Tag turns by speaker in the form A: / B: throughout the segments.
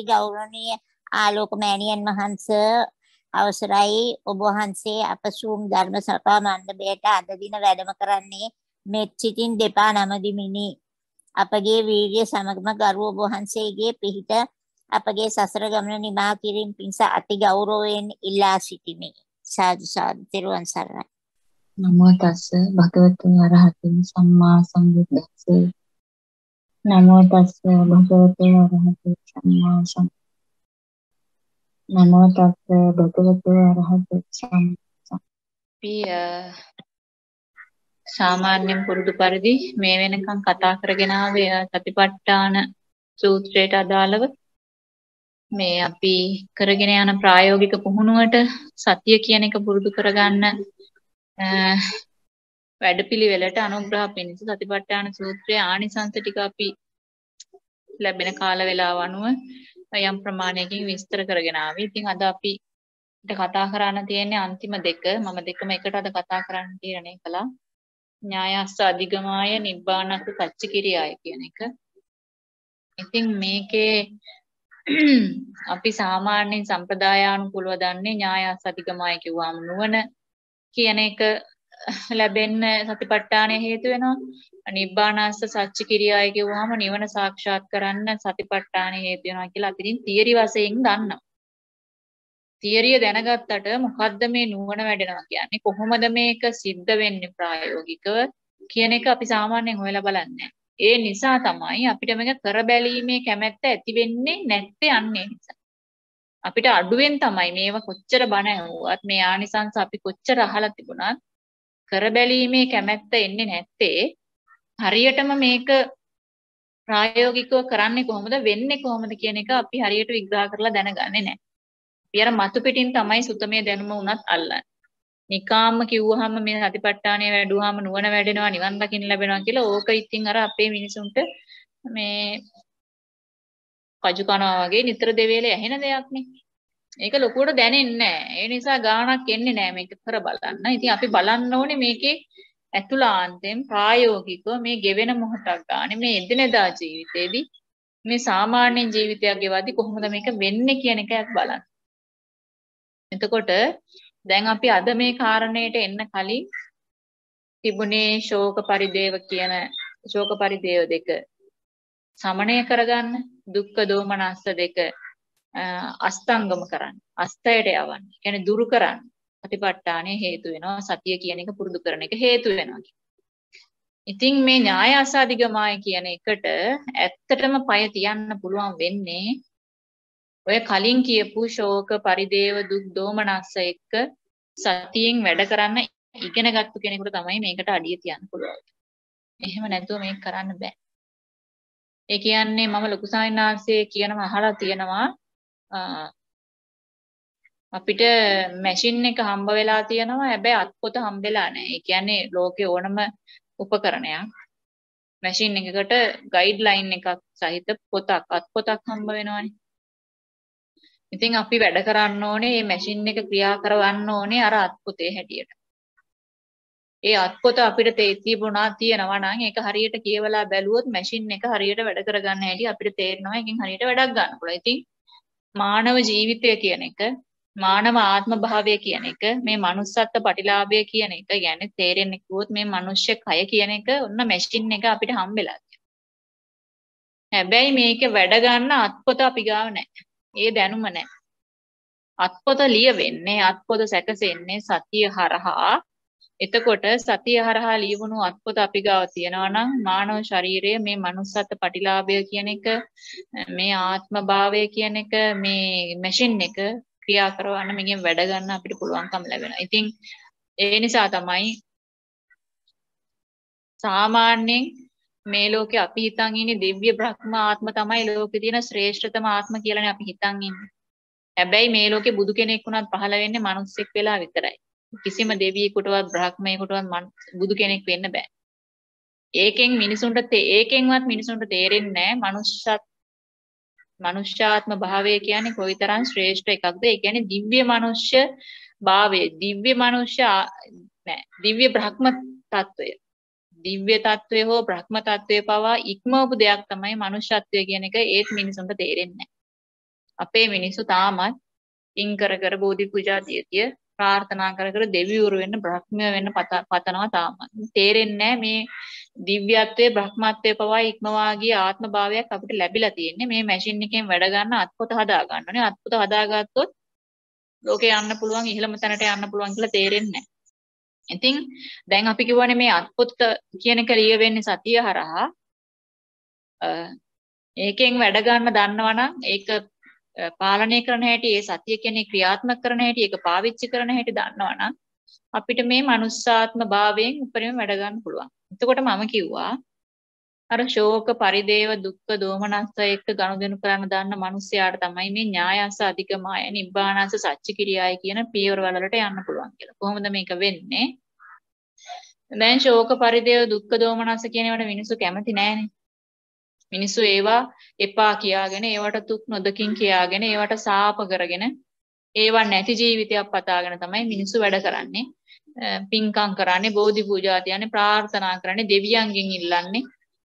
A: අපි ගෞරවනීය ආලෝක මෑණියන් වහන්ස අවසරයි ඔබ වහන්සේ අප සූම් ධර්ම සභා මණ්ඩපයට අද දින වැඩම කරන්නේ මෙත් සිතින් දෙපා නමදිමිනි අපගේ වීර්ය සමගම ගරු ඔබ වහන්සේගේ පිහිට අපගේ සසර ගමන නිමා කිරීම පිණිස අති ගෞරවයෙන් ඉල්ලා සිටිමි සාදු සාදු තෙරුවන් සරණයි නමෝ තස්ස භගවතුන් අරහතන් සම්මා සම්බුද්දස්ස නමෝ තස්ස භගවතු වරහතු සම්මා සම් නමෝ තස්ස භගවතු වරහතු සම්මා පිය සාමාන්‍යයෙන් පුරුදු පරිදි මේ වෙනකන් කතා කරගෙන ආවේ සතිපට්ඨාන සූත්‍රයට අදාළව මේ අපි කරගෙන යන ප්‍රායෝගික පුහුණුවට සතිය කියන එක පුරුදු කරගන්න වැඩපිළිවෙලට අනුග්‍රහ පිණිස සතිපට්ඨාන සූත්‍රයේ ආනිසංස ටික අපි ලැබෙන කාල වේලාව අනුව යම් ප්‍රමාණයකින් විස්තර කරගෙන ආවේ. ඉතින් අද අපි කතා කරන්න තියෙන්නේ අන්තිම දෙක. මම දෙකම එකට අද කතා කරන්න තීරණය කළා. ඥායස්ස අධිගමාය නිබ්බානස්ස සච්චිකිරියාය කියන එක. ඉතින් මේකේ අපි සාමාන්‍යයෙන් සම්ප්‍රදායානුකූලව දන්නේ ඥායස්ස අධිගමාය කිව්වම නුවණ කියන එක ලැබෙන්න සතිපට්ඨානය හේතු වෙනවා නිබ්බානාස්ස සච්ච කිරියාය කියවුවාම නිවන සාක්ෂාත් කරන්න සතිපට්ඨානය හේතු වෙනවා කියලා අතින් තියරි වශයෙන් දන්නවා තියරිය දැනගත්තට මොකද්ද මේ නුවණ වැඩෙනවා කියන්නේ කොහොමද මේක සිද්ධ වෙන්නේ ප්‍රායෝගිකව කියන එක අපි සාමාන්‍යයෙන් හොයලා බලන්නේ ඒ නිසා තමයි අපිට මේක කරබැලීමේ කැමැත්ත ඇති වෙන්නේ නැත්තේ අන්නේ නිසා අපිට අඩුවෙන් තමයි මේව කොච්චර බණ ඇහුවත් මේ ආනිසංස අපි කොච්චර අහලා තිබුණත් කරබැලීමේ කැමැත්ත එන්නේ නැත්තේ හරියටම මේක ප්‍රායෝගිකව කරන්නේ කොහොමද වෙන්නේ කොහොමද කියන එක අපි හරියට විග්‍රහ කරලා දැනගන්නේ නැහැ. අපි අර මතු පිටින් තමයි සුතමේ දැනුම උනත් අල්ලන්නේ. නිකාම්ම කිව්වහම මේ සතිපට්ඨානය වැඩුවාම නුවණ වැඩෙනවා නිවන් දකින්න ලැබෙනවා කියලා ඕක ඉතින් අර අපේ මිනිසුන්ට මේ කජු කනවා වගේ නිතර දෙවේලේ ඇහෙන දෙයක්නේ. ඒක ලොකුවට දැනෙන්නේ නැහැ. ඒ නිසා ගාණක් එන්නේ නැහැ මේක කර බලන්න. ඉතින් අපි බලන්න ඕනේ මේකේ ඇතුළාන්තයෙන් ප්‍රායෝගිකව මේ ගෙවෙන මොහොතක් ගන්න මේ එදිනෙදා ජීවිතේදී මේ සාමාන්‍ය ජීවිතයක් ගෙවද්දී කොහොමද මේක වෙන්නේ කියන එකක් බලන්න. එතකොට දැන් අපි අද මේ කාරණයට එන්න කලින් තිබුණේ ශෝක පරිදේව කියන ශෝක පරිදේව දෙක සමනය කරගන්න දුක්ඛ දෝමනස්ස දෙක අස්තංගම කරන්න. අස්තයට යවන්න. කියන්නේ දුරු කරන්න. ප්‍රතිපට්ඨානය හේතු වෙනවා සතිය කියන එක පුරුදු කරන එක හේතු වෙනවා ඉතින් මේ ඥාය අසාධිගමයි කියන එකට ඇත්තටම পায় තියන්න පුළුවන් වෙන්නේ ඔය කලින් කියපු ශෝක පරිදේව දුක් දෝමනස්ස එක්ක සතියෙන් වැඩ කරන්න ඉගෙනගත්තු කෙනෙකුට තමයි මේකට අඩිය තියන්න පුළුවන්. එහෙම නැතුව මේක කරන්න බෑ. ඒ කියන්නේ මම ලොකු සාවිනාංශයේ කියනම අහලා තියෙනවා අපිට මැෂින් එක හම්බ වෙලා තියෙනවා හැබැයි අත්පොත හම්බෙලා නැහැ. ඒ කියන්නේ ලෝකේ ඕනම උපකරණයක් මැෂින් එකකට ගයිඩ්ලයින් එකක් සහිත පොතක් අත්පොතක් හම්බ වෙනවනේ. ඉතින් අපි වැඩ කරන්න ඕනේ මේ මැෂින් එක ක්‍රියා කරවන්න ඕනේ අර අත්පොතේ හැටියට. ඒ අත්පොත අපිට තිබුණා තියෙනවා නම් ඒක හරියට කියවලා බැලුවොත් මැෂින් එක හරියට වැඩ කරගන්න හැටි අපිට තේරෙනවා. එකෙන් හරියට වැඩක් ගන්න පුළුවන්. ඉතින් මානව ජීවිතය කියන එක මානව ආත්ම භාවය කියන එක මේ manussත්ත්ව ප්‍රතිලාභය කියන එක يعني තේරෙන්නේ කිව්වොත් මේ මිනිස්ස කය කියන එක ඔන්න මැෂින් එක අපිට හම්බෙලා හැබැයි මේක වැඩ ගන්න අත්පොත අපි ගාව නැහැ. ඒ දැනුම නැහැ. අත්පොත ලියවෙන්නේ අත්පොත සැකසෙන්නේ සතිය හරහා එතකොට සතිය හරහා ලියවුණු අත්පොත අපි ගාව තියෙනවා නම් මානව ශරීරය මේ manussත් පටිලාභය කියන එක මේ ආත්මභාවය කියන එක මේ මැෂින් එක ක්‍රියා කරවන්න මේකෙන් වැඩ ගන්න අපිට පුළුවන්කම ලැබෙනවා. ඉතින් ඒ නිසා තමයි සාමාන්‍යයෙන් මේ ලෝකේ අපි හිතන් ඉන්නේ දිව්‍ය බ්‍රහ්ම ආත්ම තමයි ලෝකේ තියෙන ශ්‍රේෂ්ඨතම ආත්ම කියලානේ අපි හිතන් ඉන්නේ. හැබැයි මේ ලෝකේ බුදු කෙනෙක් වුණත් පහළ වෙන්නේ මිනිස්සෙක් වෙලා විතරයි. කිසිම දෙවියෙකුටවත් බ්‍රහ්මයෙකුටවත් බුදු කෙනෙක් වෙන්න බෑ. ඒකෙන් මිනිසුන්ට ඒකෙන්වත් මිනිසුන්ට තේරෙන්නේ නෑ මනුෂ්‍යත් මනුෂ්‍යාත්ම භාවය කියන්නේ කොයිතරම් ශ්‍රේෂ්ඨ එකක්ද? ඒ කියන්නේ දිව්‍ය මනුෂ්‍ය භාවය, දිව්‍ය මනුෂ්‍ය නෑ, දිව්‍ය බ්‍රහ්ම తত্ত্বය. දිව්‍ය తত্ত্বය හෝ බ්‍රහ්ම తত্ত্বය පවා ඉක්මවපු දෙයක් තමයි මනුෂ්‍යත්වය කියන එක ඒත් මිනිසුන්ට තේරෙන්නේ අපේ මිනිස්සු තාමත් ඉන් කර කර බෝධි පූජා තියතිය ප්‍රාර්ථනා කර කර දෙවිවරු වෙන්න බ්‍රහ්මීය වෙන්න පතනවා තාම තේරෙන්නේ මේ දිව්‍යත්වයේ බ්‍රහ්මත්වයේ පවා ඉක්මවා ගිය ආත්ම භාවයක් අපිට ලැබිලා තියෙන්නේ මේ මැෂින් එකෙන් වැඩ ගන්න අත්පොත හදා ගන්න ඕනේ අත්පොත හදාගත්තොත් ලෝකේ යන්න පුළුවන් ඉහළම තැනට යන්න පුළුවන් කියලා තේරෙන්නේ නැහැ ඉතින් දැන් අපි කියවනේ මේ අත්පොත්ත කියන එක ලියවෙන්නේ සතිය හරහා ඒකෙන් වැඩ ගන්න දන්නවනම් ඒක පාලනය කරන හැටි ඒ සතිය කියන්නේ ක්‍රියාත්මක කරන හැටි ඒක පාවිච්චි කරන හැටි දන්නවනම් අපිට මේ මනුස්සාත්ම භාවයෙන් උපරිම වැඩ ගන්න පුළුවන්. එතකොට මම කිව්වා අර ශෝක පරිදේව දුක්ඛ දෝමනස්ස එක්ක ගනුදෙනු කරන්න දාන්න මිනිස්යාට තමයි මේ ඥායස අධිකමාය නිබ්බානස සච්ච කිරියාය කියන පියවර වලට යන්න පුළුවන් කියලා. කොහොමද මේක වෙන්නේ? දැන් ශෝක පරිදේව දුක්ඛ දෝමනස්ස කියන ඒවාට මිනිස්සු කැමති නැහැනේ. මිනිස්සු ඒවා එපා කියාගෙන ඒවට දුක් නොදකින් කියාගෙන ඒවට සාප කරගෙන ඒවා නැති ජීවිතයක් පතාගෙන තමයි මිනිස්සු වැඩ කරන්නේ. පින්කම් කරන්නේ, බෝධි පූජා තියන්නේ, ප්‍රාර්ථනා කරන්නේ, දෙවියන්ගෙන් ඉල්ලන්නේ,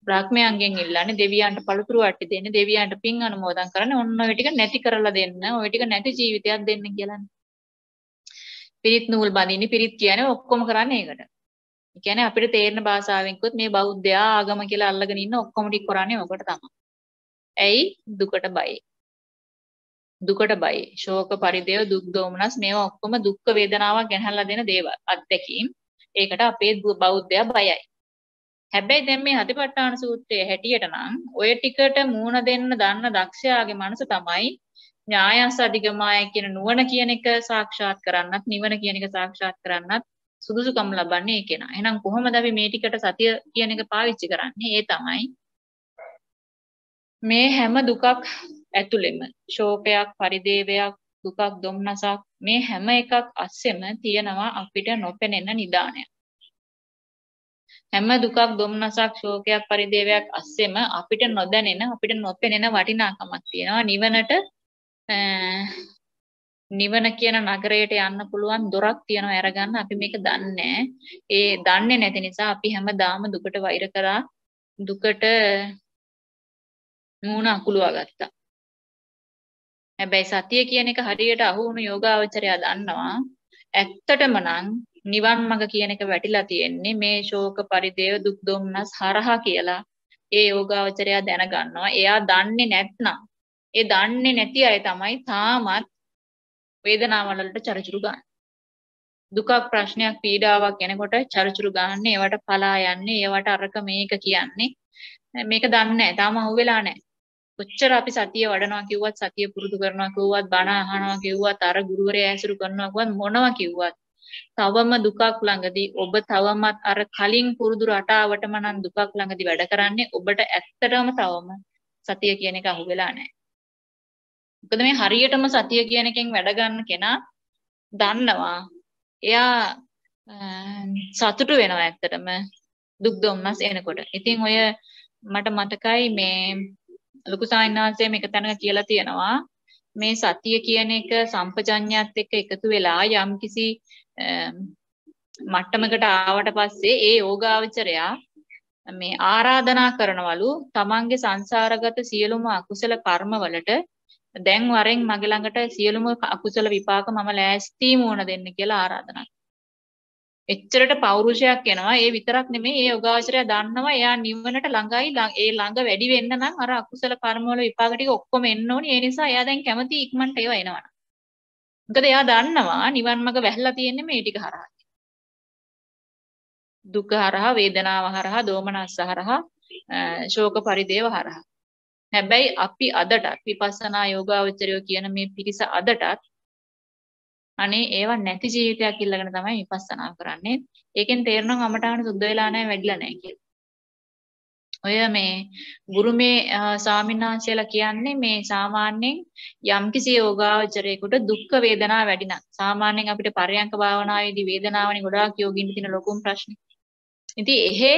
A: බ්‍රහ්මයන්ගෙන් ඉල්ලන්නේ, දෙවියන්ට පළතුරු වට්ටි දෙන්නේ, දෙවියන්ට පින් අනුමෝදන් කරන්නේ, ඔන්න ඔය ටික නැති කරලා දෙන්න, ඔය ටික නැති ජීවිතයක් දෙන්න කියලානේ. පිරිත් නූල් බඳින්නේ, පිරිත් කියන්නේ ඔක්කොම කරන්නේ ඒකට. ඒ කියන්නේ අපිට තේරෙන භාෂාවෙන්කොත් මේ බෞද්ධයා ආගම කියලා අල්ලගෙන ඉන්න ඔක්කොම ටික කරන්නේ ඔකට තමයි. ඇයි දුකට බයයි. දුකට බයයි. ශෝක පරිදේව දුක් දෝමනස් මේවා ඔක්කොම දුක් වේදනාවක් ගැනහලා දෙන දේවල් අත්දැකීම්. ඒකට අපේ බෞද්ධයා බයයි. හැබැයි දැන් මේ හතිපට්ඨාන සූත්‍රයේ හැටියට නම් ඔය ටිකට මූණ දෙන්න දන්න දක්ෂයාගේ මනස තමයි ඥායස අධිගමාය කියන නුවණ කියන එක සාක්ෂාත් කරන්නත් නිවන කියන එක සාක්ෂාත් කරන්නත් සුදුසුකම් ලබන්නේ ඒ කෙනා. එහෙනම් කොහොමද අපි මේ ටිකට සතිය කියන එක පාවිච්චි කරන්නේ? ඒ තමයි මේ හැම දුකක් ඇතුළෙම ශෝකයක්, පරිදේවයක්, දුකක්, දුම්නසක් මේ හැම එකක් අස්සෙම තියෙනවා අපිට නොපෙනෙන නිදානයක්. හැම දුකක් දුම්නසක් ශෝකයක් පරිදේවයක් අස්සෙම අපිට නොදැනෙන අපිට නොපෙනෙන වටිනාකමක් තියෙනවා නිවනට නිවන කියන නගරයට යන්න පුළුවන් දොරක් තියෙනවා අරගන්න අපි මේක දන්නේ ඒ දන්නේ නැති නිසා අපි හැමදාම දුකට වෛර කරා දුකට මූණ අකුලවා ගත්තා හැබැයි සතිය කියන එක හරියට අහු වුණු යෝගාවචරයා දන්නවා ඇත්තටම නම් නිවන් මඟ කියන එක වැටිලා තියෙන්නේ මේ ශෝක පරිදේව දුක් දුම්නස් හරහා කියලා ඒ යෝගාවචරයා දැනගන්නවා එයා දන්නේ නැත්නම් ඒ දන්නේ නැති අය තමයි තාමත් වේදනාවල් වලට චරිචුරු ගන්න. දුකක් ප්‍රශ්නයක් පීඩාවක් එනකොට චරිචුරු ගන්න ඒවට පලා යන්නේ ඒවට අරක මේක කියන්නේ මේක දන්නේ නැහැ තාම අහුවෙලා නැහැ කොච්චර අපි සතිය වඩනවා කිව්වත් සතිය පුරුදු කරනවා කිව්වත් බණ අහනවා කිව්වත් අර ගුරුවරයා ඇසුරු කරනවා කිව්වත් මොනවා කිව්වත් තවම දුකක් ළඟදී ඔබ තවමත් අර කලින් පුරුදු රටාවටම නම් දුකක් ළඟදී වැඩ කරන්නේ ඔබට ඇත්තටම තවම සතිය කියන එක අහුවෙලා නැහැ මොකද මේ හරියටම සතිය කියන එකෙන් වැඩ ගන්න කෙනා දන්නවා. එයා සතුටු වෙනවා ඇත්තටම දුක් දුම්නස් එනකොට. ඉතින් ඔය මට මතකයි මේ ලොකු සායනාංශයේ මේක තැනක කියලා තියෙනවා. මේ සතිය කියන එක සම්පජඤ්ඤයත් එක්ක එකතු වෙලා යම්කිසි මට්ටමකට ආවට පස්සේ ඒ යෝගාවචරයා මේ ආරාධනා කරනවලු තමන්ගේ සංසාරගත සියලුම අකුසල කර්මවලට දැන් වරෙන් මගේ ළඟට සියලුම අකුසල විපාක මම ලෑස්තිම වුණ දෙන්න කියලා ආරාධනා එච්චරට පෞරුෂයක් එනවා. ඒ විතරක් නෙමෙයි ඒ යෝගාචරය දන්නවා එයා නිවනට ළඟයි ඒ ළඟ වැඩි වෙන්න නම් අර අකුසල කර්මවල විපාක ටික ඔක්කොම එන්න ඕනි. ඒ නිසා එයා දැන් කැමති ඉක්මනට ඒවා එනවනම්. මොකද එයා දන්නවා නිවන් මඟ වැහිලා තියෙන්නේ මේ ටික හරහා. දුක් හරහා, වේදනාව හරහා, දෝමනස්ස හරහා, ශෝක පරිදේව හරහා. හැබැයි අපි අදටත් විපස්සනා යෝගාවචරයෝ කියන මේ පිරිස අදටත් අනේ ඒව නැති ජීවිතයක් ඉල්ලගෙන තමයි විපස්සනා කරන්නේ. ඒකෙන් තේරෙනවා අමටහන සුද්ධ වෙලා නැහැ, වැඩිලා නැහැ කියලා. ඔය මේ ගුරුමේ ස්වාමින්වහන්සේලා කියන්නේ මේ සාමාන්‍යයෙන් යම්කිසි යෝගාවචරයකට දුක් වේදනා වැඩි නම් සාමාන්‍යයෙන් අපිට පරයන්ක භාවනාවේදී වේදනාවනේ ගොඩාක් යෝගින් තියෙන ලොකුම ප්‍රශ්නේ. ඉතින් එහෙ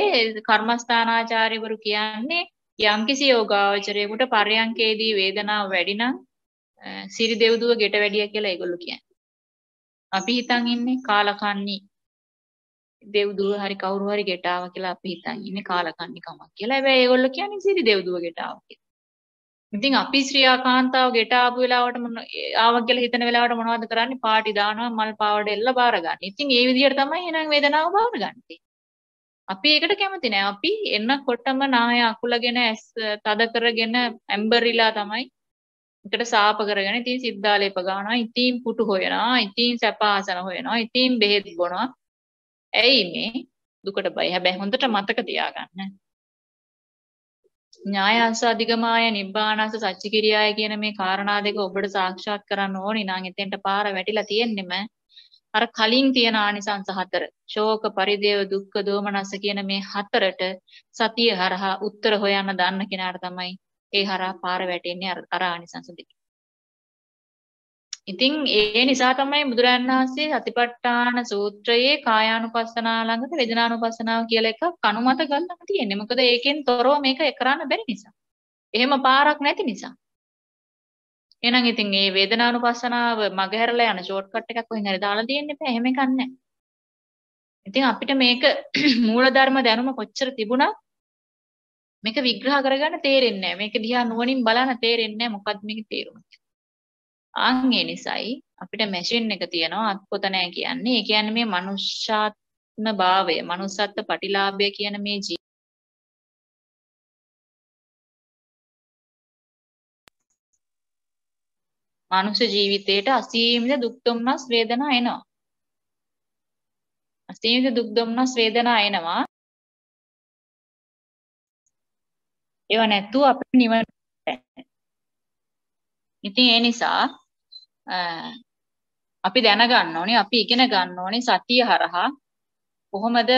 A: කර්මස්ථානාචාර්යවරු කියන්නේ යම්කිසි යෝගාවචරයෙකුට පරයන්කේදී වේදනාව වැඩි නම් සිරි දෙව්දුව ගෙට වැඩිය කියලා ඒගොල්ලෝ කියන්නේ. අපි හිතන් ඉන්නේ කාලකන්ණි දෙව්දුව හරි කවුරු හරි ගෙට ආවා කියලා අපි හිතන් ඉන්නේ කාලකන්ණි කමක් කියලා. හැබැයි ඒගොල්ලෝ කියන්නේ සිරි දෙව්දුව ගෙට ආවා කියලා. ඉතින් අපි ශ්‍රියාකාන්තාව ගෙට ආපු වෙලාවට මොන ආවා කියලා හිතන වෙලාවට මොනවද කරන්නේ? පාටි දානවා මල් පාවඩ එල්ල බාර ගන්න. ඉතින් ඒ විදිහට තමයි එනං වේදනාව බාර ගන්නටි. අපි ඒකට කැමති නෑ. අපි එන්නකොටම නාය අකුලගෙන ඇස් තද කරගෙන ඇම්බරිලා තමයි එකට සාප කරගෙන ඉතින් සිද්ධාලේප ගන්නවා. ඉතින් පුටු හොයනවා. ඉතින් සැපාසන හොයනවා. ඉතින් බෙහෙත් බොනවා. ඇයි මේ දුකට බය. හැබැයි හොඳට මතක තියාගන්න. ඥායාස අධිගමාය නිබ්බානාස සච්චිකිරියාය කියන මේ කාරණා දෙක ඔබට සාක්ෂාත් කරන්න ඕනි නම් එතෙන්ට පාර වැටිලා තියෙන්නෙම අර කලින් තියෙන ආනිසංස හතර ශෝක පරිදේව දුක්ඛ දෝමනස කියන මේ හතරට සතිය හරහා උත්තර හොයන්න දන්න කෙනාට තමයි ඒ හරහා පාර වැටෙන්නේ අර ආනිසංස දෙක. ඉතින් ඒ නිසා තමයි බුදුරජාණන් වහන්සේ සතිපට්ඨාන සූත්‍රයේ කායානුපස්සනා ළඟට වේදනානුපස්සනාව කියලා එකක් කනුමත ගන්න තියෙන්නේ. මොකද ඒකෙන් තොරව මේක කරන්න බැරි නිසා. එහෙම පාරක් නැති නිසා. එහෙනම් ඉතින් මේ වේදනානුපස්සනාව මගහැරලා යන ෂෝට්කට් එකක් කොහෙන් හරි දාලා තියෙන්න එපා. එහෙම එකක් නැහැ. ඉතින් අපිට මේක මූලධර්ම දැනුම කොච්චර තිබුණත් මේක විග්‍රහ කරගන්න තේරෙන්නේ නැහැ. මේක දිහා නුවණින් බලන්න තේරෙන්නේ නැහැ මොකද්ද මේකේ තේරුම. ආන් ඒ නිසායි අපිට මැෂින් එක තියෙනවා අත්පොත නැහැ කියන්නේ. ඒ කියන්නේ මේ මනුෂ්‍යාත්ම භාවය, manussත්ත්ව ප්‍රතිලාභය කියන මේ මනුෂ්‍ය ජීවිතේට අසීමිත දුක් දුම්නස් වේදනා එනවා. අසීමිත දුක් දුම්නස් වේදනා එනවා. ඒව නැතුව අපිට නිවන ඉතින් ඒ නිසා අපි දැනගන්න ඕනේ අපි ඉගෙන ගන්න ඕනේ සතිය හරහා කොහොමද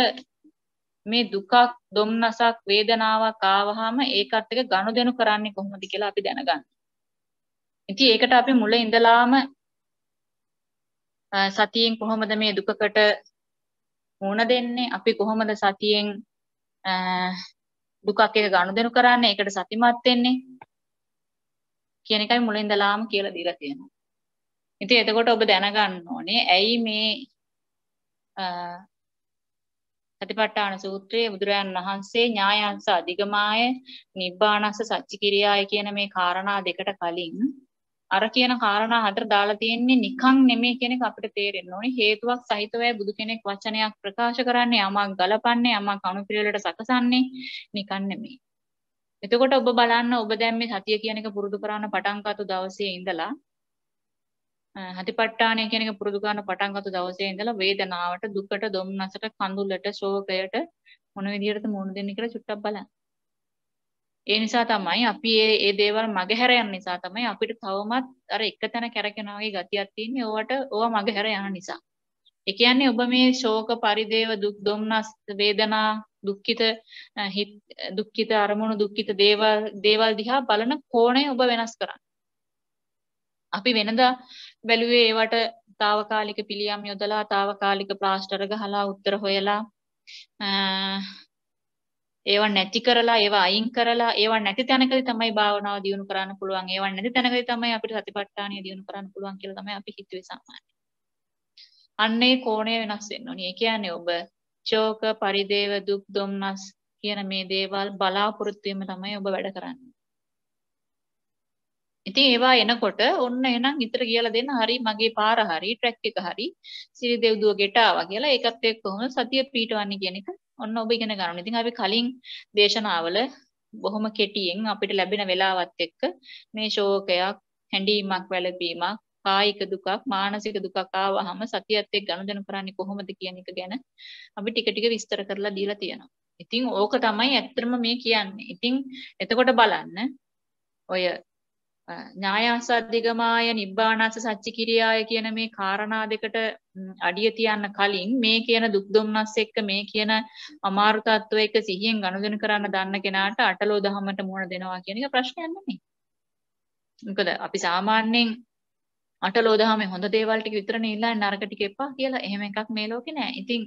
A: මේ දුකක් දුම්නසක් වේදනාවක් ආවහම ඒකත් එක්ක ගනුදෙනු කරන්නේ කොහොමද කියලා අපි දැනගන්න. ඉතින් ඒකට අපි මුල ඉඳලාම සතියෙන් කොහොමද මේ දුකකට මුණ දෙන්නේ? අපි කොහොමද සතියෙන් දුකක් එක ගනුදෙනු කරන්නේ? ඒකට සතිමත් වෙන්නේ? කියන එකයි මුල ඉඳලාම කියලා දීලා තියෙනවා. ඉතින් එතකොට ඔබ දැනගන්න ඕනේ ඇයි මේ සතිපට්ඨාන සූත්‍රයේ බුදුරයන් වහන්සේ ඥායංස අධිගමාය නිබ්බානස්ස සච්චිකිරියාය කියන මේ காரணා දෙකට කලින් අර කියන කාරණා හතර දාලා තියෙන්නේ නිකන් නෙමෙයි කියන එක අපිට තේරෙන්න ඕනේ හේතුවක් සහිතව බුදු කෙනෙක් වචනයක් ප්‍රකාශ කරන්නේ යමක් ගලපන්නේ යමක් අනුපිළිවෙලට සකසන්නේ නිකන් නෙමෙයි එතකොට ඔබ බලන්න ඔබ දැන් මේ සතිය කියන එක පුරුදු කරන්න පටන් ගත්ත දවසේ ඉඳලා හතිපට්ඨානය කියන එක පුරුදු කරන පටන් ගත්ත දවසේ ඉඳලා වේදනාවට දුකට දුම්නසට කඳුලට ශෝකයට මොන විදියටද මුහුණ දෙන්නේ කියලා චුට්ටක් බලන්න. ඒ නිසා තමයි අපි මේ මේ දේවල් මගහැර යන නිසා තමයි අපිට තවමත් අර එක තැන කැරකෙනා වගේ ගතියක් තියෙන්නේ. ඕවට ඕවා මගහැර යන නිසා. ඒ කියන්නේ ඔබ මේ ශෝක පරිදේව දුක් දුම්නස් වේදනා දුක්ඛිත හිත දුක්ඛිත අරමුණු දුක්ඛිත දේවල් දේවල් දිහා බලන කෝණය ඔබ වෙනස් කරන්න. අපි වෙනදා බැලුවේ ඒවට తాවකාලික පිළියම් යොදලා తాවකාලික ප්ලාස්ටර් ගහලා උත්තර හොයලා ඒවා නැති කරලා ඒවා අයින් කරලා ඒවා නැති තැනකදී තමයි භාවනාව දියුණු කරන්න පුළුවන් ඒවා නැති තැනකදී තමයි අපිට සතිපට්ඨානිය දියුණු කරන්න පුළුවන් කියලා තමයි අපි හිතුවේ සාමාන්‍යයෙන් අන්න ඒ කෝණය වෙනස් වෙන්න ඕනේ ඒ කියන්නේ ඔබ ශෝක පරිදේව දුක් දුම්නස් කියන මේ දේවල් බලාපොරොත්තු වීම තමයි ඔබ වැඩ කරන්නේ ඉතින් ඒවා එනකොට ඔන්න එහෙනම් ඉතර කියලා දෙන්න හරි මගේ පාර හරි ට්‍රැක් එක හරි සිරිදෙව්දුව ගෙට ආවා කියලා ඒකත් එක්ක කොහොමද සතිය පීටවන්නේ කියන එක ඔන්න ඔබ ඉගෙන ගන්න. ඉතින් අපි කලින් දේශනාවල බොහොම කෙටියෙන් අපිට ලැබෙන වෙලාවත් එක්ක මේ ශෝකයක්, හැඬීමක්, වැළපීමක්, කායික දුකක්, මානසික දුකක් ආවහම සතියත් එක්ක ගනුදෙනු කරන්නේ කොහොමද කියන එක ගැන අපි ටික ටික විස්තර කරලා දීලා තියෙනවා. ඉතින් ඕක තමයි ඇත්තම මේ කියන්නේ. ඉතින් එතකොට බලන්න ඔය ඥායාසද්දිගමාය නිබ්බානස්ස සච්චිකිරියාය කියන මේ කාරණා දෙකට අඩිය තියන්න කලින් මේ කියන දුක් දුම්නස් එක්ක මේ කියන අමාරු තත්ත්ව එක සිහියෙන් ගනුදෙනු කරන්න දන්න කෙනාට අටලෝ දහමට මුහුණ දෙනවා කියන එක ප්‍රශ්නයක් නෙමෙයි. මොකද අපි සාමාන්‍යයෙන් අටලෝ දහමේ හොඳ දේවල් ටික විතරනේ ඉල්ලන්නේ නරක ටික එපා කියලා. එහෙම එකක් මේ ලෝකේ නෑ. ඉතින්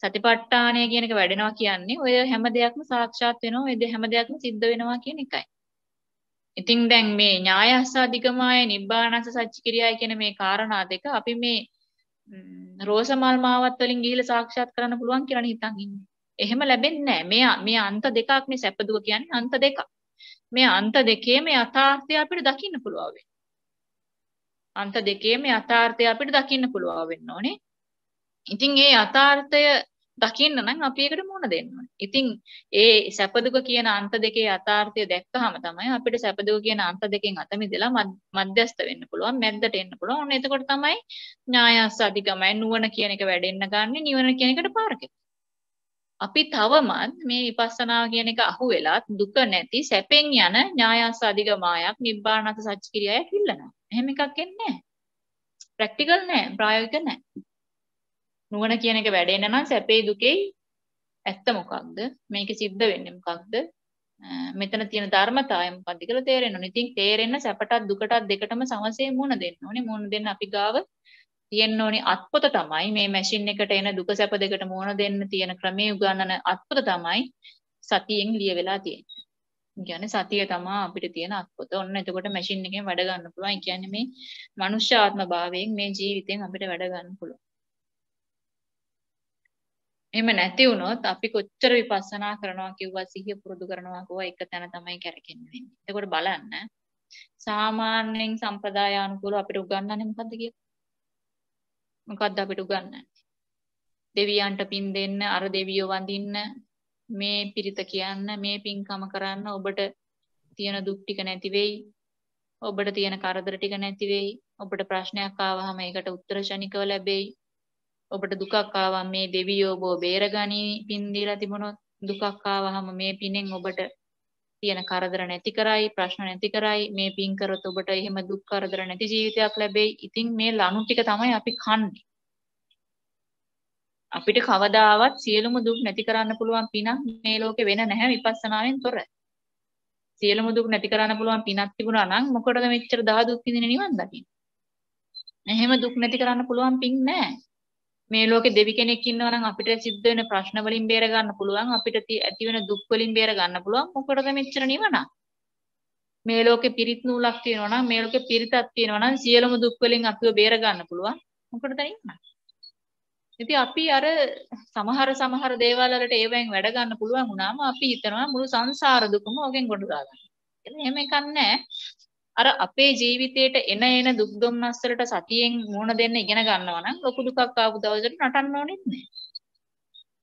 A: සතිපට්ඨානය කියන එක වැඩෙනවා කියන්නේ ඔය හැම දෙයක්ම සාක්ෂාත් වෙනවා. ඔය හැම දෙයක්ම සිද්ධ වෙනවා කියන එකයි. ඉතින් දැන් මේ ඥායස්ස අධිකමාය නිබ්බානස සච්ච ක්‍රියාය කියන මේ කාරණා දෙක අපි මේ රෝස මල් මාවත් වලින් ගිහිල්ලා සාක්ෂාත් කරන්න පුළුවන් කියලා හිතන් ඉන්නේ. එහෙම ලැබෙන්නේ නැහැ. මේ මේ අන්ත දෙකක් මේ සැප දුව කියන්නේ අන්ත දෙකක්. මේ අන්ත දෙකේම යථාර්ථය අපිට දකින්න පුළුවන් වෙන්නේ. අන්ත දෙකේම යථාර්ථය අපිට දකින්න පුළුවන් වෙන්න ඕනේ. ඉතින් මේ යථාර්ථය දකින්න නම් අපි ඒකට මුහුණ දෙන්න ඕනේ. ඉතින් ඒ සැප දුක කියන අන්ත දෙකේ යථාර්ථය දැක්කහම තමයි අපිට සැප දුක කියන අන්ත දෙකෙන් අත මිදලා මධ්‍යස්ත වෙන්න පුළුවන්, මැද්දට එන්න පුළුවන්. ඕන එතකොට තමයි ඥායස අධිකමයි නුවණ කියන එක වැඩෙන්න ගන්න නිවන කියන එකට පාරකෙත්. අපි තවමත් මේ විපස්සනාව කියන එක අහුවෙලත් දුක නැති සැපෙන් යන ඥායස අධිගමායක් නිබ්බානත සත්‍ය ක්‍රියාවක් ඉල්ලනවා. එහෙම එකක් එන්නේ නැහැ. ප්‍රැක්ටිකල් නැහැ, ප්‍රායෝගික නැහැ. නුවණ කියන එක වැඩෙන්න නම් සැපේ දුකේ ඇත්ත මොකක්ද? මේක සිද්ධ වෙන්නේ මොකක්ද? මෙතන තියෙන ධර්මතාවය මොකක්ද කියලා තේරෙන්න ඕනේ. ඉතින් තේරෙන්න සැපටත් දුකටත් දෙකටම සමසේ මුණ දෙන්න ඕනේ. මුණ දෙන්න අපි ගාව තියෙන්න ඕනේ අත්පොත තමයි මේ මැෂින් එකට එන දුක සැප දෙකට මුණ දෙන්න තියෙන ක්‍රමයේ උගන්නන අත්පොත තමයි සතියෙන් ලිය වෙලා තියෙන්නේ. කියන්නේ සතිය තමයි අපිට තියෙන අත්පොත. ඔන්න එතකොට මැෂින් එකෙන් වැඩ ගන්න පුළුවන්. කියන්නේ මේ මනුෂ්‍ය ආත්ම භාවයෙන් මේ ජීවිතෙන් අපිට වැඩ ගන්න පුළුවන්. එහෙම නැති වුණොත් අපි කොච්චර විපස්සනා කරනවා කිව්වා සිහිය පුරුදු කරනවා කිව්වා එක තැන තමයි කැරකෙන්නේ වෙන්නේ. එතකොට බලන්න සාමාන්‍යයෙන් සම්ප්‍රදාය අනුකූලව අපිට උගන්වන්නේ මොකද්ද කියලා? මොකද්ද අපිට උගන්වන්නේ? දෙවියන්ට පින් දෙන්න, අර දෙවියෝ වඳින්න, මේ පිරිත කියන්න, මේ පින්කම කරන්න, ඔබට තියෙන දුක් ටික නැති වෙයි. ඔබට තියෙන කරදර ටික නැති වෙයි. ඔබට ප්‍රශ්නයක් ආවහම ඒකට උත්තර ශනිකව ලැබෙයි. ඔබට දුකක් ආවා මේ දෙවියෝ ඔබ බේරගනී පින් දීලා තිබුණොත් දුකක් ආවහම මේ පිනෙන් ඔබට තියෙන කරදර නැති කරයි ප්‍රශ්න නැති කරයි මේ පින් කරොත් ඔබට එහෙම දුක් කරදර නැති ජීවිතයක් ලැබෙයි. ඉතින් මේ ලනු ටික තමයි අපි කන්නේ. අපිට කවදාවත් සියලුම දුක් නැති කරන්න පුළුවන් පිනක් මේ ලෝකේ වෙන නැහැ විපස්සනාවෙන් තොර. සියලුම දුක් නැති කරන්න පුළුවන් පිනක් තිබුණා නම් මොකටද මෙච්චර දහ දුක් විඳින නිවන් දකින්නේ? එහෙම දුක් නැති කරන්න පුළුවන් පින් නැහැ. මේ ලෝකේ දෙවි කෙනෙක් ඉන්නවා නම් අපිට සිද්ධ වෙන ප්‍රශ්න වලින් බේර ගන්න පුළුවන් අපිට ඇති වෙන දුක් වලින් බේර ගන්න පුළුවන් මොකටද මෙච්චර නිවනක් මේ ලෝකේ පිරිත් නූලක් තියෙනවා නම් මේ ලෝකේ පිරිතක් තියෙනවා නම් සියලුම දුක් වලින් අපිව බේර ගන්න පුළුවන් මොකටද ඉන්නා ඉතින් අපි අර සමහර සමහර දේවල් වලට ඒවෙන් වැඩ ගන්න පුළුවන් වුණාම අපි හිතනවා මුළු සංසාර දුකම ඔගෙන් ගොඩ දාගන්න. එහෙම එකක් නැහැ. අර අපේ ජීවිතේට එන එන දුක් දුම්නස් වලට සතියෙන් මුහුණ දෙන්න ඉගෙන ගන්නවා නම් ලොකු දුකක් ආපු දවසට නටන්න ඕනෙත් නෑ.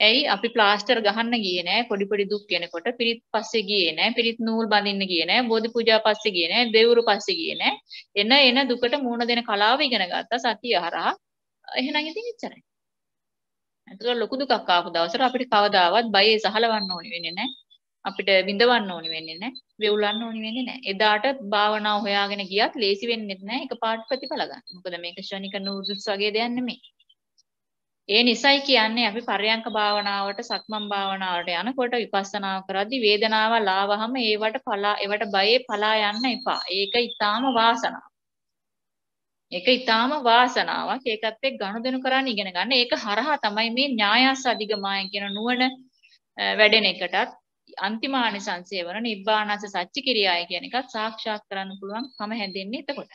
A: ඇයි අපි ප්ලාස්ටර් ගහන්න ගියේ නෑ පොඩි පොඩි දුක් කෙනකොට පිරිත් පස්සේ ගියේ නෑ පිරිත් නූල් බඳින්න ගියේ නෑ බෝධි පූජා පස්සේ ගියේ නෑ දෙවුරු පස්සේ ගියේ නෑ එන එන දුකට මුහුණ දෙන කලාව ඉගෙන ගත්තා සතිය හරහා එහෙනම් ඉතින් එච්චරයි. ඒතර ලොකු දුකක් ආපු දවසට අපිට කවදාවත් බයේ සහලවන්න ඕනේ වෙන්නේ නෑ. අපිට විඳවන්න ඕනි වෙන්නේ නැහැ. වෙවුලන්න ඕනි වෙන්නේ නැහැ. එදාට භාවනා හොයාගෙන ගියත් ලේසි වෙන්නේ නැහැ. ඒක පාට ප්‍රතිඵල ගන්න. මොකද මේක ශනික නූදුස් වගේ දෙයක් නෙමෙයි. ඒ නිසයි කියන්නේ අපි පරයන්ක භාවනාවට සක්මන් භාවනාවට යනකොට විපස්සනා කරද්දී වේදනාව ලාවහම ඒවට පලා ඒවට බයේ පලා යන්න එපා. ඒක ඊටාම වාසනාවක්. ඒක ඊටාම වාසනාවක්. ඒකත් එක්ක ගනුදෙනු කරන්න ඉගෙන ගන්න. ඒක හරහා තමයි මේ ඥායස අධිගමයන් කියන නුවණ වැඩෙන එකටත් අන්තිමානිසංසය වන නිබ්බානස සච්චි කිරියාය කියන එකත් සාක්ෂාත් කරන්න පුළුවන් කම හැදෙන්නේ එතකොට.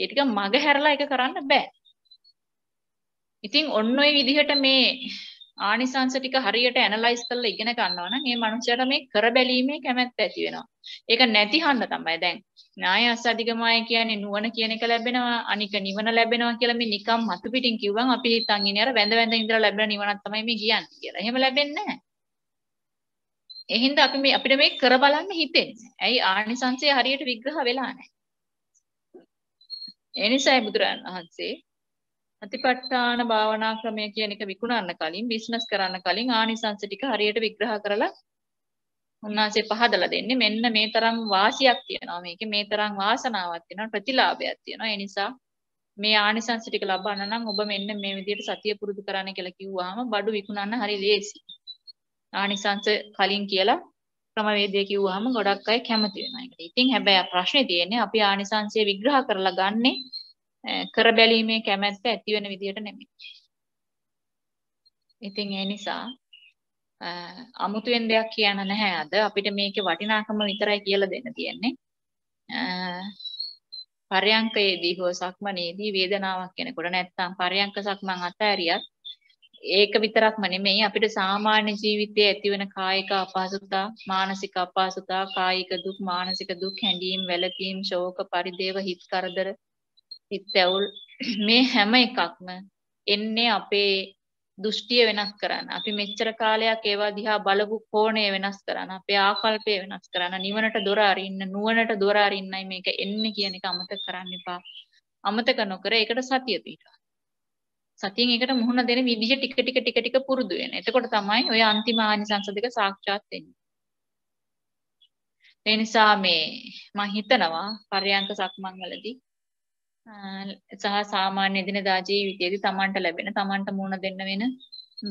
A: ඒ ටික මග හැරලා ඒක කරන්න බෑ. ඉතින් ඔන්න ඔය විදිහට මේ ආනිසංස ටික හරියට ඇනලයිස් කරලා ඉගෙන ගන්නවා නම් මේ මනුස්සයාට මේ කරබැලීමේ කැමැත්ත ඇති වෙනවා. ඒක නැති හන්ද තමයි දැන් ඥාය අසධිගමය කියන්නේ නුවණ කියන එක ලැබෙනවා අනික නිවන ලැබෙනවා කියලා මේ නිකම් මතු පිටින් කිව්වම අපි හිතන් ඉන්නේ අර වැඳ වැඳ ඉඳලා ලැබෙන නිවනක් තමයි මේ කියන්නේ කියලා. එහෙම ලැබෙන්නේ නැහැ. එහෙනම් අපි මේ අපිට මේ කර බලන්න හිතෙන්නේ. ඇයි ආනිසංසය හරියට විග්‍රහ වෙලා නැහැ. ඒ නිසායි බුදුරන් වහන්සේ අතිපට්ඨාන භාවනා ක්‍රමය කියන එක විකුණන්න කලින් බිස්නස් කරන්න කලින් ආනිසංස ටික හරියට විග්‍රහ කරලා උන්වහන්සේ පහදලා දෙන්නේ මෙන්න මේ තරම් වාසියක් තියෙනවා මේකේ මේ තරම් වාසනාවක් තියෙනවා ප්‍රතිලාභයක් තියෙනවා ඒ නිසා මේ ආනිසංස ටික ලබන්න නම් ඔබ මෙන්න මේ විදිහට සතිය පුරුදු කරන්න කියලා කිව්වහම බඩු විකුණන්න හරි ලේසියි ආනිසංස කලින් කියලා ක්‍රමවේදය කිව්වහම ගොඩක් අය කැමති වෙනවා ඒකට. ඉතින් හැබැයි ප්‍රශ්නේ තියෙන්නේ අපි ආනිසංශය විග්‍රහ කරලා ගන්නෙ කර බැලීමේ කැමැත්ත ඇති වෙන විදිහට නෙමෙයි. ඉතින් ඒ නිසා අමුතුවෙන් දෙයක් කියන්න නැහැ අද අපිට මේකේ වටිනාකම විතරයි කියලා දෙන්න තියෙන්නේ. පරයන්කයේදී හෝ සක්මනේදී වේදනාවක් කෙනෙකුට නැත්තම් පරයන්ක සක්මන් අතහැරියත් ඒක විතරක්ම නෙමෙයි අපිට සාමාන්‍ය ජීවිතයේ ඇතිවන කායික අපහසුතා, මානසික අපහසුතා, කායික දුක්, මානසික දුක්, හැඬීම්, වැළකීම්, ශෝක, පරිදේව, හිත් කරදර, හිත් ඇවුල් මේ හැම එකක්ම එන්නේ අපේ දෘෂ්ටිය වෙනස් කරන්න. අපි මෙච්චර කාලයක් ඒවා දිහා බලපු කෝණය වෙනස් කරන්න, අපේ ආකල්පය වෙනස් කරන්න, නිවනට දොර අරින්න, නුවණට දොර අරින්නයි මේක එන්නේ කියන එක අමතක කරන්න එපා. අමතක නොකර ඒකට සතිය පිටවන්න. සතියෙන් ඒකට මුහුණ දෙන විදිහ ටික ටික ටික ටික පුරුදු වෙන. එතකොට තමයි ඔය අන්තිම ආනිසංස දෙක සාක්ෂාත් වෙන්නේ. ඒ නිසා මේ මම හිතනවා පරයන්ක සක්මන් වලදී සහ සාමාන්‍ය දිනදා ජීවිතයේදී Tamanට ලැබෙන Tamanට මුහුණ දෙන්න වෙන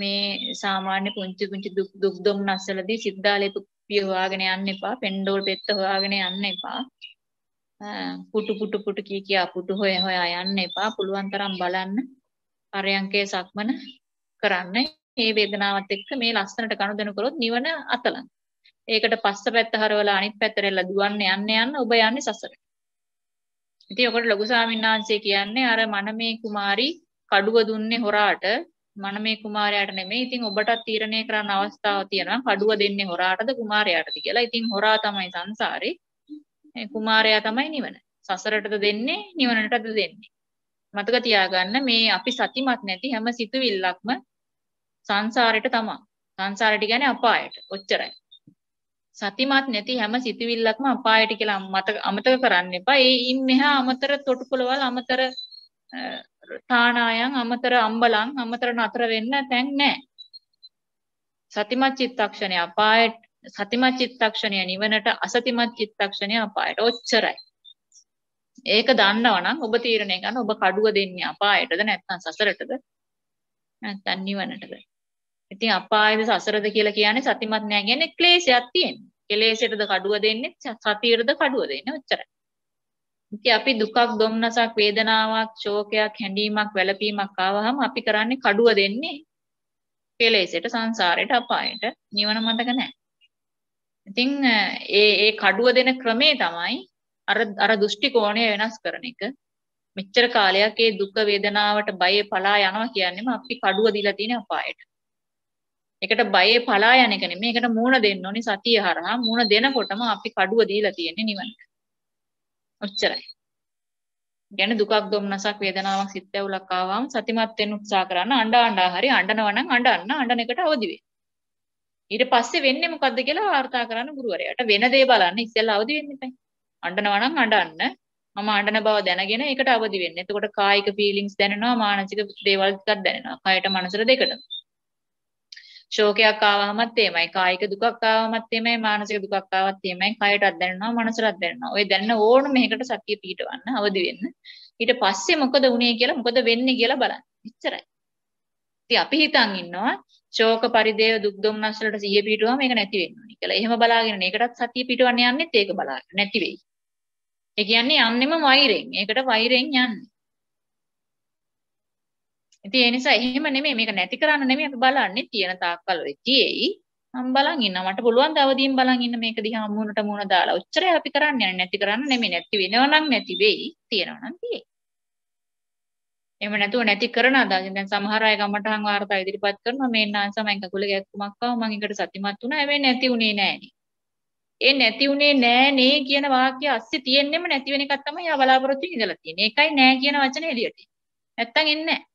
A: මේ සාමාන්‍ය පුංචි පුංචි දුක් දුක් දුම්නස් වලදී සිද්ධාලේප පිය හොයාගෙන යන්න එපා, පෙන්ඩෝල් පෙත්ත හොයාගෙන යන්න එපා. පුටු පුටු පුටු කී කියා පුටු හොය හොයා යන්න එපා. පුළුවන් තරම් බලන්න පරයන්කේ සක්මන කරන්න. මේ වේදනාවත් එක්ක මේ ලස්සනට කනුදෙනු කරොත් නිවන අතලන්. ඒකට පස්ස පැත්ත හරවලා අනිත් පැත්තට එල්ල දුවන්න යන්න යන්න ඔබ යන්නේ සසරට. ඉතින් ඔකට ලොකු ස්වාමින්වහන්සේ කියන්නේ අර මනමේ කුමාරි කඩුව දුන්නේ හොරාට මනමේ කුමාරයාට නෙමෙයි. ඉතින් ඔබටත් තීරණය කරන්න අවස්ථාවක් තියෙනවා. කඩුව දෙන්නේ හොරාටද කුමාරයාටද කියලා. ඉතින් හොරා තමයි සංසාරේ. කුමාරයා තමයි නිවන. සසරටද දෙන්නේ නිවනටද දෙන්නේ. මතක තියාගන්න මේ අපි සතිමත් නැති හැම සිතුවිල්ලක්ම සංසාරයට තමයි. සංසාරයට කියන්නේ අපායට. ඔච්චරයි. සතිමත් නැති හැම සිතුවිල්ලක්ම අපායට කියලා මතක අමතක කරන්න එපා. ඒ ඉන් මෙහා අමතර තොටුපළවල් අමතර තානායන් අමතර අම්බලන් අමතර නතර වෙන්න තැන් නැහැ. සතිමත් චිත්තක්ෂණය අපායට සතිමත් චිත්තක්ෂණය නිවනට අසතිමත් චිත්තක්ෂණය අපායට. ඔච්චරයි. ඒක දන්නවනම් ඔබ තීරණය ගන්න ඔබ කඩුව දෙන්නේ අපායටද නැත්නම් සසරටද නැත්නම් නිවනටද ඉතින් අපායද සසරද කියලා කියන්නේ සතිමත් නෑ කියන්නේ ක්ලේශයක් තියෙන. කෙලෙසටද කඩුව දෙන්නේ සතියටද කඩුව දෙන්නේ ඔච්චරයි. ඉතින් අපි දුකක්, දුම්නසක්, වේදනාවක්, ශෝකයක්, හැඬීමක්, වැළපීමක් ආවහම අපි කරන්නේ කඩුව දෙන්නේ කෙලෙසට, සංසාරයට, අපායට. නිවන මතක නෑ. ඉතින් ඒ ඒ කඩුව දෙන ක්‍රමේ තමයි අර අර දෘෂ්ටි කෝණය වෙනස් කරන එක මෙච්චර කාලයක් ඒ දුක් වේදනාවට බයේ පලා යනවා කියන්නේම අපි කඩුව දීලා තියෙන අපායට. ඒකට බයේ පලා යන එක නෙමෙයි ඒකට මූණ දෙන්න ඕනේ සතිය හරහා මූණ දෙනකොටම අපි කඩුව දීලා තියෙන්නේ නිවනට. ඔච්චරයි. ගැන දුකක් දුම්නසක් වේදනාවක් සිත් ඇවුලක් ආවම සතිමත් වෙන්න උත්සාහ කරන්න අඬ අඬා හරි අඬනවා නම් අඬන්න අඬන එකට අවදි වෙන්න. ඊට පස්සේ වෙන්නේ මොකද්ද කියලා වාර්තා කරන්න ගුරුවරයාට වෙන දේ බලන්න ඉස්සෙල්ලා අවදි වෙන්න එපා. අඬනවා නම් අඬන්න. මම අඬන බව දැනගෙන ඒකට අවදි වෙන්න. එතකොට කායික ෆීලිංగ్స్ දැනෙනවා, මානසික දේවල් ටිකක් දැනෙනවා. කයට මනසට දෙකටම. ශෝකයක් ආවමත් එමයයි, කායික දුකක් ආවමත් එමයයි, මානසික දුකක් ආවත් එමයයි, කයටත් දැනෙනවා, මනසටත් දැනෙනවා. ඔය දැනෙන ඕනම මේකට සතිය පිහිටවන්න, අවදි වෙන්න. ඊට පස්සේ මොකද වුනේ කියලා, මොකද වෙන්නේ කියලා බලන්න. එච්චරයි. ඉතින් අපි හිතන් ඉන්නවා ශෝක පරිදේව දුක් දුම්නස් වලට සිය පිටුවම මේක නැති වෙන්න ඕනි කියලා. එහෙම බලාගෙන ඒකටත් සතිය පිටවන්න යන්නෙත් ඒක බලාගෙන නැති වෙයි. ඒ කියන්නේ යන්නෙම වෛරෙන්. ඒකට වෛරෙන් යන්නේ. ඉතින් ඒ නිසා එහෙම නෙමෙයි මේක නැති කරන්න නෙමෙයි අපි බලන්නේ තියෙන තාක්කල් වෙතියි. මම බලන් ඉන්නවා. මට පුළුවන් දවදීන් බලන් ඉන්න මේක දිහා මුහුණට මුහුණ දාලා. ඔච්චරයි අපි කරන්නේ නැති කරන්න නෙමෙයි. නැති වෙනව නම් නැති වෙයි. තියෙනව නම් තියෙයි. එහෙම නැතුව නැති කරන අදහසින් දැන් සමහර අය ගමටහන් වාර්තා ඉදිරිපත් කරනවා මේ නාන්ස මම කකුල ගැක්කුමක් ආව මම ඒකට සතිමත් වුණා හැබැයි නැති උනේ නෑනේ. ඒ නැති උනේ නෑනේ කියන වාක්‍ය අස්සේ තියෙන්නෙම නැති වෙන එකක් තමයි ආ බලාපොරොත්තු ඉඳලා තියෙන්නේ. ඒකයි නෑ කියන වචනේ එළියට. නැත්තම් එන්නේ නෑ.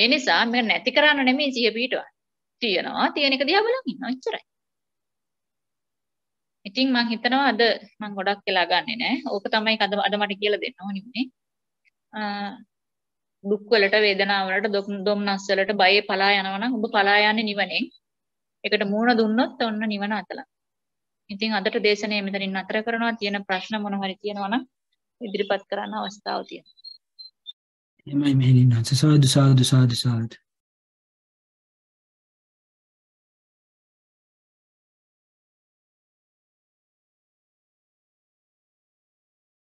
A: ඒ නිසා මම නැති කරන්න නෙමෙයි සිය පිටවන්නේ. තියනවා තියෙන එක දිහා බලන් ඉන්නවා. එච්චරයි. ඉතින් මම හිතනවා අද මම ගොඩක් වෙලා ගන්නෙ නෑ. ඕක තමයි අද අද මට කියලා දෙන්න ඕනි උනේ. දුක් වලට වේදනාව වලට දුම්නස් වලට බයේ පලා යනවා නම් ඔබ පලා යන්නේ නිවනෙන්. ඒකට මූණ දුන්නොත් ඔන්න නිවන අතලක්. ඉතින් අදට දේශනය මෙතනින් නතර කරනවා. තියෙන ප්‍රශ්න මොන හරි තියෙනවා නම් ඉදිරිපත් කරන්න අවස්ථාව තියෙනවා. එහෙමයි මෙහෙණින් අන්ස සාදු සාදු සාදු සාදු